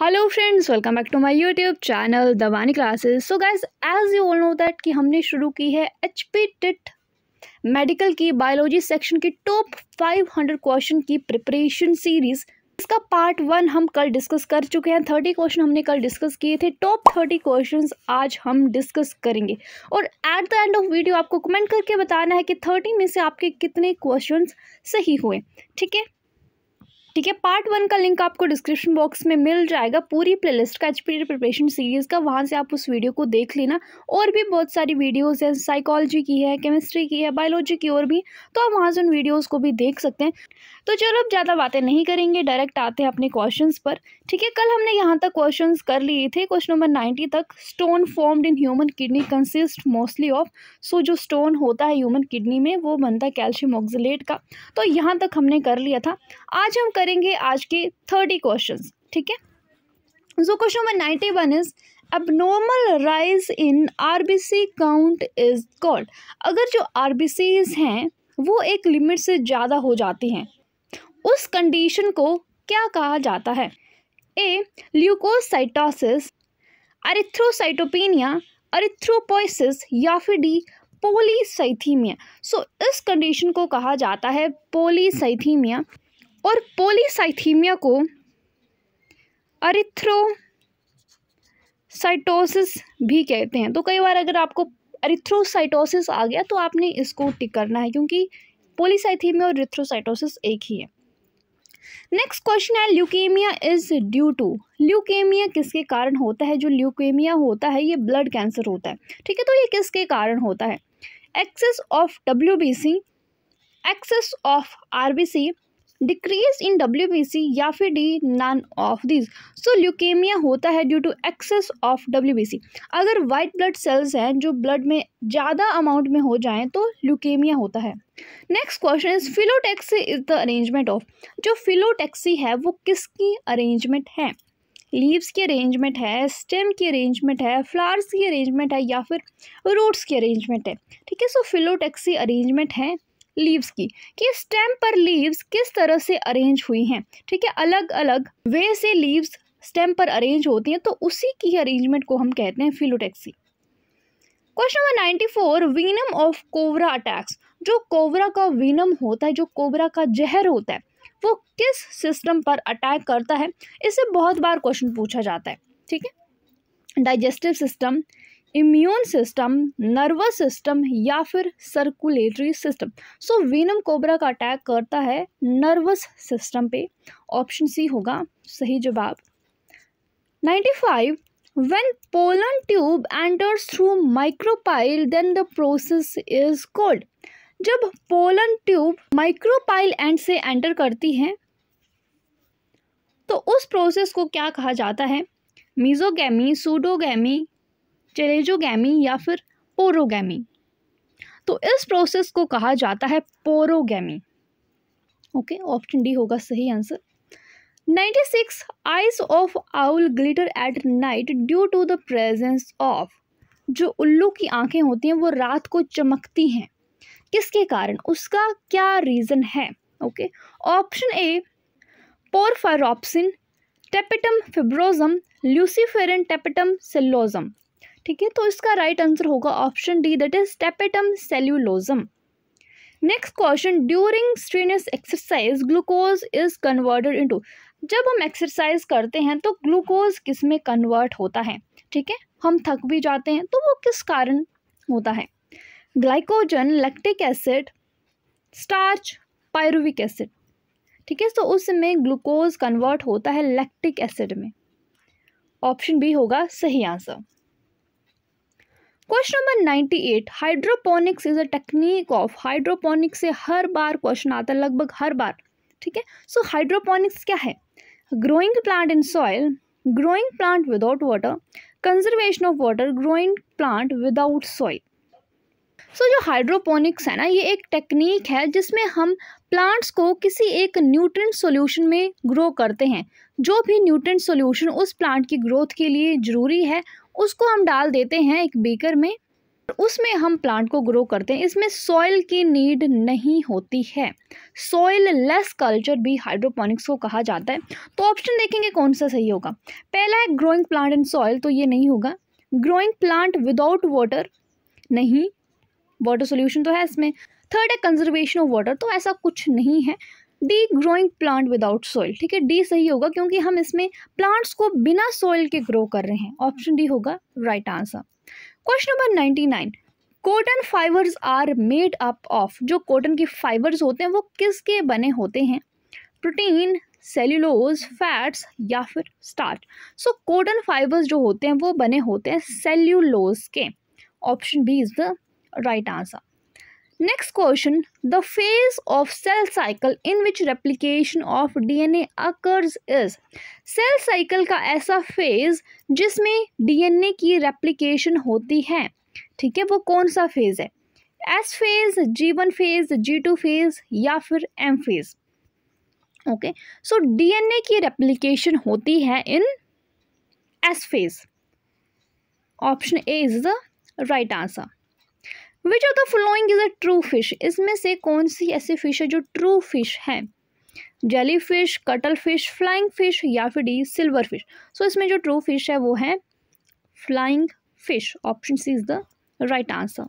Hello friends welcome back to my YouTube channel Dawani classes so guys as you all know that कि हमने शुरू की है H P TET medical की biology section की top 500 question की प्रिपरेशन सीरीज़ इसका पार्ट वन हम कल डिस्कस कर चुके हैं थर्टी क्वेश्चन हमने कल डिस्कस किए थे टॉप थर्टी क्वेश्चन आज हम डिस्कस करेंगे और at the end of video आपको कमेंट करके बताना है कि थर्टी में से आपके कितने क्वेश्चन सही हुए ठीक है ठीक है पार्ट वन का लिंक आपको डिस्क्रिप्शन बॉक्स में मिल जाएगा पूरी प्लेलिस्ट का एचपी प्रिपरेशन सीरीज़ का वहाँ से आप उस वीडियो को देख लेना और भी बहुत सारी वीडियोज़ हैं साइकोलॉजी की है केमिस्ट्री की है बायोलॉजी की और भी तो आप वहाँ से उन वीडियोज़ को भी देख सकते हैं तो चलो अब ज़्यादा बातें नहीं करेंगे डायरेक्ट आते हैं अपने क्वेश्चन पर ठीक है कल हमने यहाँ तक क्वेश्चन कर लिए थे क्वेश्चन नंबर नाइन्टी तक stone formed in human kidney consist mostly of so जो स्टोन होता है ह्यूमन किडनी में वो बनता है कैल्शियम ऑक्जिलेट का तो यहाँ तक हमने कर लिया था आज हम कर करेंगे आज के थर्टी क्वेश्चन ठीक है so question number ninety one is abnormal rise in R B C count is called अगर जो आर बी सीज हैं वो एक लिमिट से ज़्यादा हो जाती हैं उस कंडीशन को क्या कहा जाता है ए ल्यूकोसाइटोसिस अरिथ्रोसाइटोपेनिया अरिथ्रोपोइसिस या फिर डी पोलीसाइथीमिया सो so, इस कंडीशन को कहा जाता है पोलीसाइथीमिया और पोलीसाइथीमिया को अरिथ्रोसाइटोसिस भी कहते हैं तो कई बार अगर आपको अरिथ्रोसाइटोसिस आ गया तो आपने इसको टिक करना है क्योंकि पोलीसाइथीमिया और रिथ्रोसाइटोसिस एक ही है नेक्स्ट क्वेश्चन है leukaemia is due to leukaemia किसके कारण होता है जो ल्यूकेमिया होता है ये ब्लड कैंसर होता है ठीक है तो ये किसके कारण होता है excess of W B C excess of R B C decrease in W या फिर D none of this so leukaemia होता है due to excess of W अगर वाइट ब्लड सेल्स हैं जो ब्लड में ज़्यादा अमाउंट में हो जाएं तो ल्यूकेमिया होता है next question is phyllotaxy is the arrangement of जो फिलोटेक्सी है वो किसकी अरेंजमेंट है लीव्स की अरेंजमेंट है स्टेम की अरेंजमेंट है फ्लावर्स की अरेंजमेंट है या फिर रूट्स की अरेंजमेंट है ठीक है सो फिलोटेक्सी अरेंजमेंट है लीव्स की कि स्टेम पर लीव्स किस तरह से अरेंज हुई हैं ठीक है अलग अलग वे से लीव्स स्टेम पर अरेंज होती हैं तो उसी की अरेंजमेंट को हम कहते हैं phyllotaxy question number ninety four venom of cobra attacks जो कोबरा का वीनम होता है जो कोबरा का जहर होता है वो किस सिस्टम पर अटैक करता है इसे बहुत बार क्वेश्चन पूछा जाता है ठीक है digestive system immune system nervous system या फिर circulatory system so venom cobra का अटैक करता है नर्वस सिस्टम पे ऑप्शन सी होगा सही जवाब five when pollen tube enters through micropyle then the process is called जब पोलन ट्यूब माइक्रोपाइल एंड से एंटर करती हैं तो उस प्रोसेस को क्या कहा जाता है मीजोगैमी सूडोगैमी टेरेजोगैमी या फिर पोरोगैमी तो इस प्रोसेस को कहा जाता है पोरोगैमी ओके ऑप्शन डी होगा सही answer 96 eyes of owl glitter at night due to the presence of जो उल्लू की आंखें होती हैं वो रात को चमकती हैं किसके कारण उसका क्या रीज़न है okay option A porphyropsin tapetum fibrosum luciferin tapetum cellulosum ठीक है तो इसका राइट आंसर होगा option D that is tapetum cellulosum next question during strenuous exercise glucose is converted into जब हम एक्सरसाइज करते हैं तो ग्लूकोज किस में कन्वर्ट होता है ठीक है हम थक भी जाते हैं तो वो किस कारण होता है glycogen lactic acid starch pyruvic acid ठीक है तो उसमें ग्लूकोज कन्वर्ट होता है लैक्टिक एसिड में ऑप्शन बी होगा सही answer question number ninety eight hydroponics is a technique of hydroponics से हर बार क्वेश्चन आता है लगभग हर बार ठीक है सो हाइड्रोपोनिक्स क्या है growing plant in soil growing plant without water conservation of water growing plant without soil so जो हाइड्रोपोनिक्स है ना ये एक टेक्निक है जिसमें हम प्लांट्स को किसी एक न्यूट्रिएंट सॉल्यूशन में ग्रो करते हैं जो भी न्यूट्रिएंट सॉल्यूशन उस प्लांट की ग्रोथ के लिए ज़रूरी है उसको हम डाल देते हैं एक बीकर में उसमें हम प्लांट को ग्रो करते हैं इसमें सॉइल की नीड नहीं होती है सॉइल लेस कल्चर भी हाइड्रोपोनिक्स को कहा जाता है तो ऑप्शन देखेंगे कौन सा सही होगा पहला है ग्रोइंग प्लांट इन सॉइल तो ये नहीं होगा ग्रोइंग प्लांट विदाउट वाटर नहीं वाटर सोल्यूशन तो है इसमें थर्ड है कंजर्वेशन ऑफ वाटर तो ऐसा कुछ नहीं है D growing plant without soil ठीक है डी सही होगा क्योंकि हम इसमें प्लांट्स को बिना सॉइल के ग्रो कर रहे हैं ऑप्शन डी होगा right answer question number ninety nine cotton fibres are made up of जो कॉटन के फाइबर्स होते हैं वो किसके बने होते हैं प्रोटीन सेल्यूलोज फैट्स या फिर स्टार्च सो कॉटन फाइबर्स जो होते हैं वो बने होते हैं सेल्यूलोज के option B is the right answer next question the phase of cell cycle in which replication of D N occurs is cell cycle का ऐसा फेज़ जिसमें डी एन ए की रेप्लीकेशन होती है ठीक है वो कौन सा फेज़ है S phase G one phase G two phase या फिर M phase okay so D N A की रेप्लीकेशन होती है in S phase option A is the right answer which of the following is a true fish इसमें से कौन सी ऐसी फ़िश है जो ट्रू फिश है jelly fish cuttle fish flying fish या फिर डी सिल्वर फिश सो इसमें जो ट्रू फिश है वो है flying fish option C is the right answer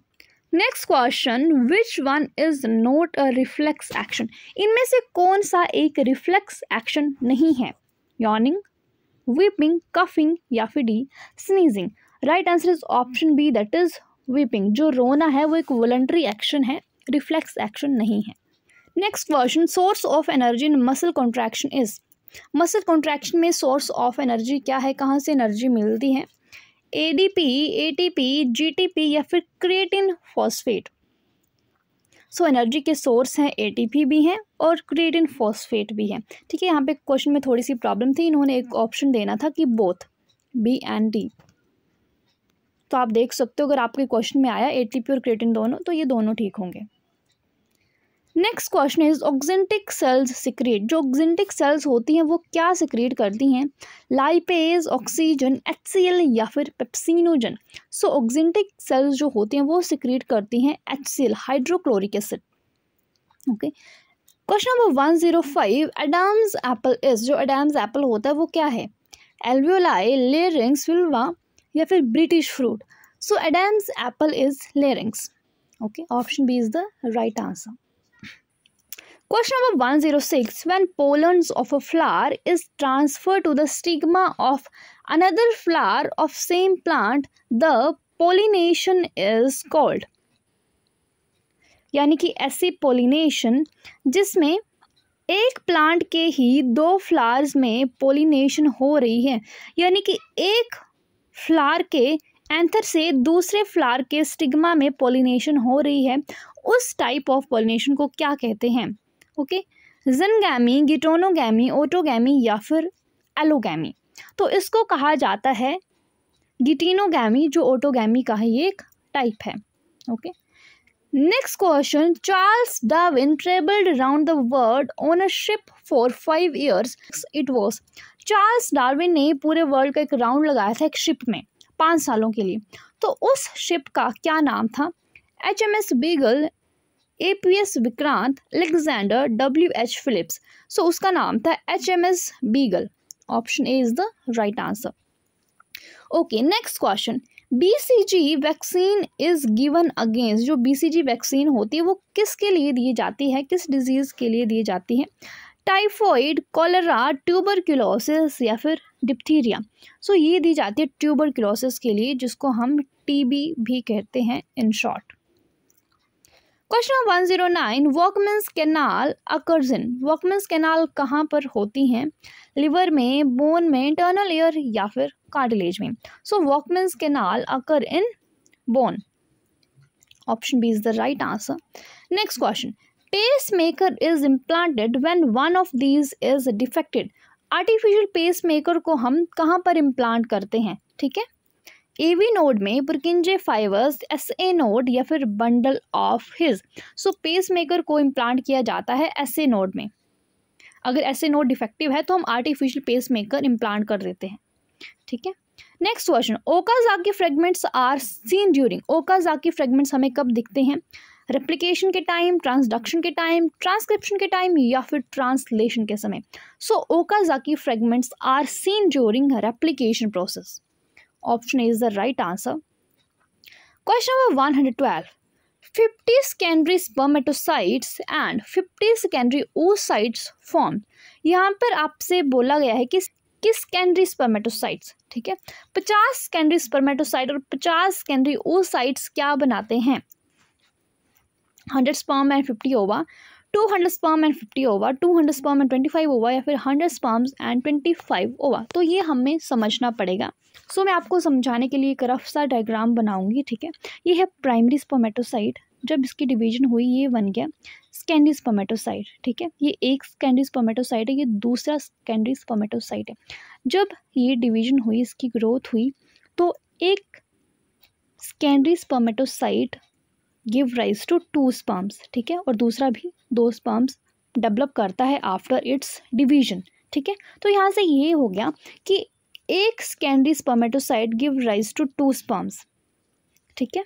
next question which one is not a reflex action इनमें से कौन सा एक रिफ्लेक्स एक्शन नहीं है यॉनिंग वीपिंग कफिंग या फिर D sneezing right answer is option B that is weeping जो रोना है वो एक वॉलंट्री एक्शन है रिफ्लेक्स एक्शन नहीं है next question source of energy in muscle contraction is muscle contraction में सोर्स ऑफ एनर्जी क्या है कहाँ से एनर्जी मिलती है A A D P P T G T P या फिर क्रिएटिन फॉस्फेट सो एनर्जी के सोर्स हैं ए टी पी भी हैं और क्रिएटिन फॉस्फेट भी है ठीक है यहाँ पे क्वेश्चन में थोड़ी सी प्रॉब्लम थी इन्होंने एक ऑप्शन देना था कि बोथ बी एंड डी तो आप देख सकते हो अगर आपके क्वेश्चन में आया एटीपी और क्रिएटिन दोनों तो ये दोनों ठीक होंगे next question is oxyntic cells secrete जो ऑक्जेंटिक सेल्स होती हैं वो क्या सिक्रीट करती हैं लाइपेज ऑक्सीजन एच या फिर पेप्सिनोजन सो ऑक्जेंटिक सेल्स जो होती हैं वो सिक्रीट करती हैं H hydrochloric acid okay question number one zero five Adam's apple is जो एडाम्स एप्पल होता है वो क्या है एल्वियोलाई लेरिंग्स फिल्वा या फिर British fruit so Adam's apple is larynx okay option B is the right answer question number one zero six when pollens of a flower is transfer to the stigma of another flower of same plant the pollination is called यानी कि ऐसी pollination जिसमें एक plant के ही दो flowers में pollination हो रही है यानी कि एक फ्लार के एंथर से दूसरे फ्लार के स्टिग्मा में पोलिनेशन हो रही है उस टाइप ऑफ पोलिनेशन को क्या कहते हैं ओके जनगैमी गिटोनोगैमी ओटोगैमी या फिर एलोगैमी तो इसको कहा जाता है गिटिनोगैमी जो ओटोगैमी का ही एक टाइप है okay next question Charles Darwin travelled around the world ownership for five years it was Charles Darwin ने पूरे वर्ल्ड का एक राउंड लगाया था एक शिप में पाँच सालों के लिए तो उस शिप का क्या नाम था H M S Beagle A P S Vikrant Alexander W H Phillips so उसका नाम था H M S Beagle option A is the right answer okay next question B C G vaccine is given against जो G vaccine होती है वो किसके लिए दी जाती है किस डिजीज़ के लिए दी जाती है टाइफॉइड कॉलरा क्यूलोसिस या फिर डिप्थीरिया सो ये दी जाती है क्यूलोसिस के लिए जिसको हम टीबी भी कहते हैं in short question number one zero nine Volkmann's canal occurs Volkmann's canal कहाँ पर होती हैं लिवर में बोन में इंटरनल एयर या फिर कार्टिलेज में so Volkmann's canal occur in bone option B is the right answer next question pacemaker is implanted when one of these is defected artificial pacemaker को हम कहाँ पर इम्प्लांट करते हैं ठीक है ए वी नोड में बुरकिंजे फाइवर्स एस ए नोड या फिर bundle of His so pacemaker को इम्प्लांट किया जाता है एस ए नोड में अगर एस ए नोड डिफेक्टिव है तो हम आर्टिफिशियल पेसमेकर इम्प्लांट कर देते हैं ठीक है next question Okazaki fragments are seen during Okazaki fragments हमें कब दिखते हैं रेप्लीकेशन के टाइम ट्रांसडक्शन के टाइम ट्रांसक्रिप्शन के टाइम या फिर ट्रांसलेशन के समय so Okazaki fragments are seen during replication process option is the right answer question number one hundred twelve fifty secondary spermatocytes and fifty secondary oocytes form यहाँ पर आपसे बोला गया है कि किस सेकेंडरी स्पर्मेटोसाइट्स ठीक है पचास सेकेंडरी स्पर्मेटोसाइट और पचास सेकेंडरी ओसाइट्स क्या बनाते हैं hundred sperm and fifty ova two hundred sperm and fifty ova two hundred sperm and twenty five ova या फिर hundred sperms and twenty five ova तो ये हमें समझना पड़ेगा सो so, मैं आपको समझाने के लिए एक रफ सा डायग्राम बनाऊंगी ठीक है ये है प्राइमरी स्पर्मेटोसाइट जब इसकी डिवीजन हुई ये बन गया स्कैंडी स्पर्मेटोसाइट ठीक है ये एक स्कैंडी स्पर्मेटोसाइट है ये दूसरा स्कैंडी स्पर्मेटोसाइट है जब ये डिवीजन हुई इसकी ग्रोथ हुई तो एक secondary spermatocyte give rise to two sperms ठीक है और दूसरा भी दो स्पर्म्स डेवलप करता है आफ्टर इट्स डिवीजन ठीक है तो यहाँ से ये हो गया कि एक secondary spermatocyte give rise to two sperms ठीक है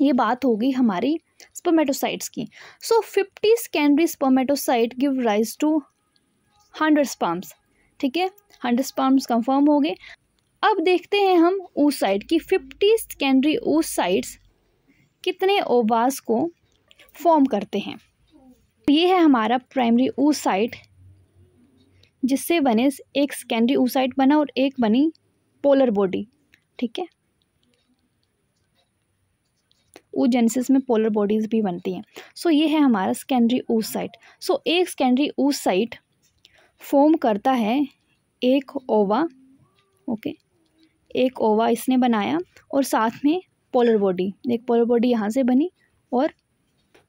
ये बात होगी हमारी स्पर्मेटोसाइट्स की so fifty secondary spermatocyte give rise to hundred sperms ठीक है हंड्रेड स्पर्म्स कंफर्म हो गए अब देखते हैं हम ऊसाइट की फिफ्टी सेकेंडरी ऊसाइट्स कितने ओबास को फॉर्म करते हैं तो ये है हमारा प्राइमरी ऊसाइट जिससे बने एक सेकेंडरी ऊसाइट बना और एक बनी पोलर बॉडी ठीक है ऊजेंसिस में पोलर बॉडीज़ भी बनती हैं सो so, ये है हमारा सेकेंडरी ऊसाइट सो so, एक सेकेंडरी ऊसाइट फॉर्म करता है एक ओवा ओके okay? एक ओवा इसने बनाया और साथ में पोलर बॉडी एक पोलर बॉडी यहाँ से बनी और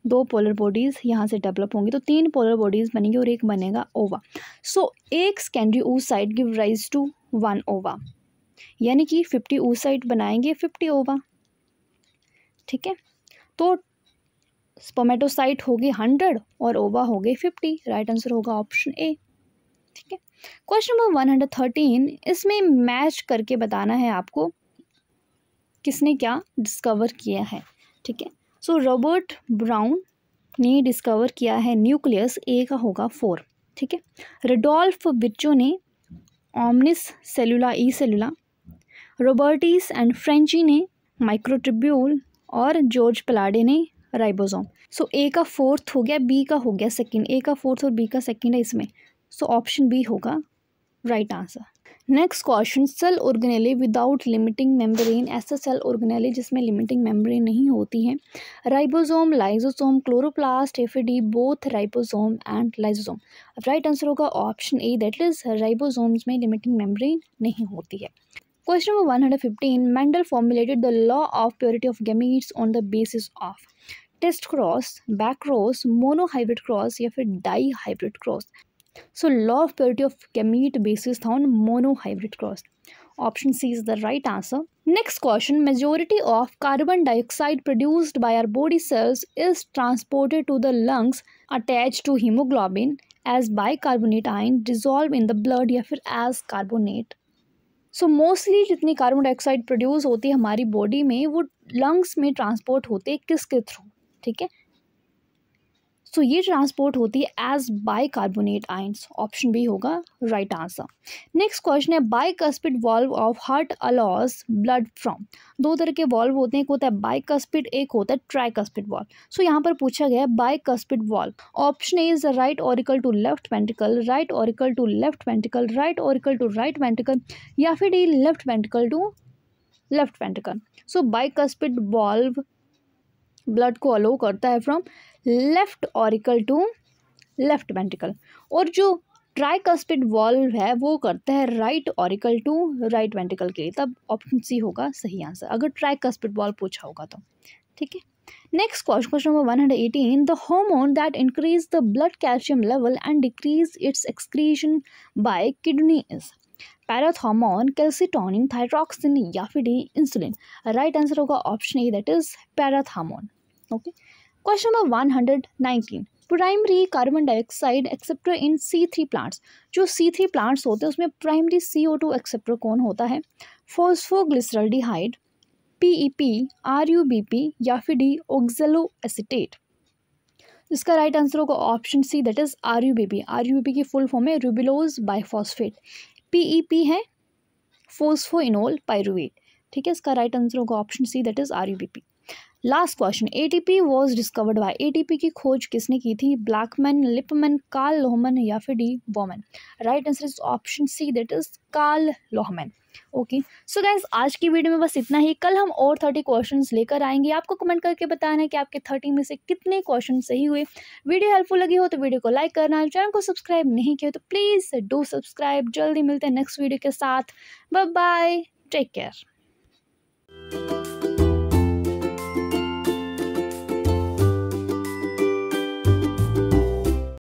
दो पोलर बॉडीज़ यहाँ से डेवलप होंगी तो तीन पोलर बॉडीज़ बनेंगी और एक बनेगा ओवा सो so, एक secondary oocyte give rise to one ova यानी कि फिफ्टी ऊ साइड बनाएंगे फिफ्टी ओवा ठीक है तो स्पोमेटोसाइट होगी हंड्रेड और ओवा हो गए फिफ्टी राइट आंसर होगा ऑप्शन ए ठीक है question number one hundred thirteen इसमें मैच करके बताना है आपको किसने क्या डिस्कवर किया है ठीक है सो रॉबर्ट ब्राउन ने डिस्कवर किया है न्यूक्लियस ए का होगा फोर ठीक है रेडोल्फ बिच्चो ने ऑमनिस सेलुला ई सेलुला रोबर्टिस एंड फ्रेंची ने माइक्रोट्रिब्यूल और जॉर्ज पलाडे ने राइबोसोम सो ए का फोर्थ हो गया बी का हो गया सेकंड ए का फोर्थ और बी का सेकंड है इसमें सो ऑप्शन बी होगा right answer next question cell organelle without limiting membrane ऐसा सेल ऑर्गेनेले जिसमें लिमिटिंग मेम्ब्रेन नहीं होती है राइबोसोम लाइजोसोम क्लोरोप्लास्ट एफिडी both ribosome and lysosome right answer होगा option A that is ribosomes में लिमिटिंग मेम्ब्रेन नहीं होती है one hundred fifteen Mendel formulated the law of purity of gametes on the basis of test cross back cross monohybrid cross या फिर dihybrid cross so law of purity of gamete basis था on monohybrid cross option C is the right answer next question majority of carbon dioxide produced by our body cells is transported to the lungs attach to haemoglobin as bicarbonate ion dissolve in the blood या फिर as carbonate so mostly जितनी carbon dioxide produce होती है हमारी body में वो lungs में transport होते किसके थ्रू ठीक है सो तो ये ट्रांसपोर्ट होती है as bicarbonate ions option B होगा राइट आंसर नेक्स्ट क्वेश्चन है bicuspid valve of heart allows blood from दो तरह के वॉल्व होते हैं एक होता है बाइकस्पिड एक होता है ट्राइकस्पिड वॉल्व सो यहाँ पर पूछा गया है bicuspid valve option A is right auricle to left ventricle right auricle to left ventricle right auricle to right ventricle या फिर D left ventricle to left ventricle so bicuspid valve blood को allow करता है from left auricle to left ventricle और जो tricuspid valve है वो करता है right auricle to right ventricle के लिए तब ऑप्शन सी होगा सही आंसर अगर ट्राइकस्पिड वॉल्व पूछा होगा तो ठीक है next question question number one hundred eighteen the hormone that increase the blood calcium level and decrease its excretion by kidney is parathormone calcitonin thyroxine या फिर डी इंसुलिन राइट आंसर होगा option A that is parathormone okay question number one hundred nineteen primary carbon dioxide acceptor in C three plants जो C three plants होते हैं उसमें primary C O two acceptor कौन होता है फोस्फोग्लिसरल्डिहाइड B P या फिर डी ओक्जेलो एसिटेट इसका राइट आंसर होगा option C that is R R U B P B P की फुल फॉर्म है रूबिलोज पी ई पी है फोस्फो इनोल पायरुवेट ठीक है इसका राइट आंसर होगा option C that is R U B P last question ATP was discovered by ATP की खोज किसने की थी ब्लैकमैन लिपमैन कार्ल लोहमन या फिर डी वोमन right answer is option C that is Karl Lohmann okay so guys आज की वीडियो में बस इतना ही कल हम और थर्टी क्वेश्चंस लेकर आएंगे आपको कमेंट करके बताना है कि आपके थर्टी में से कितने क्वेश्चन सही हुए वीडियो हेल्पफुल लगी हो तो वीडियो को लाइक करना चैनल को सब्सक्राइब नहीं किया तो प्लीज़ डू सब्सक्राइब जल्दी मिलते हैं नेक्स्ट वीडियो के साथ बाय टेक केयर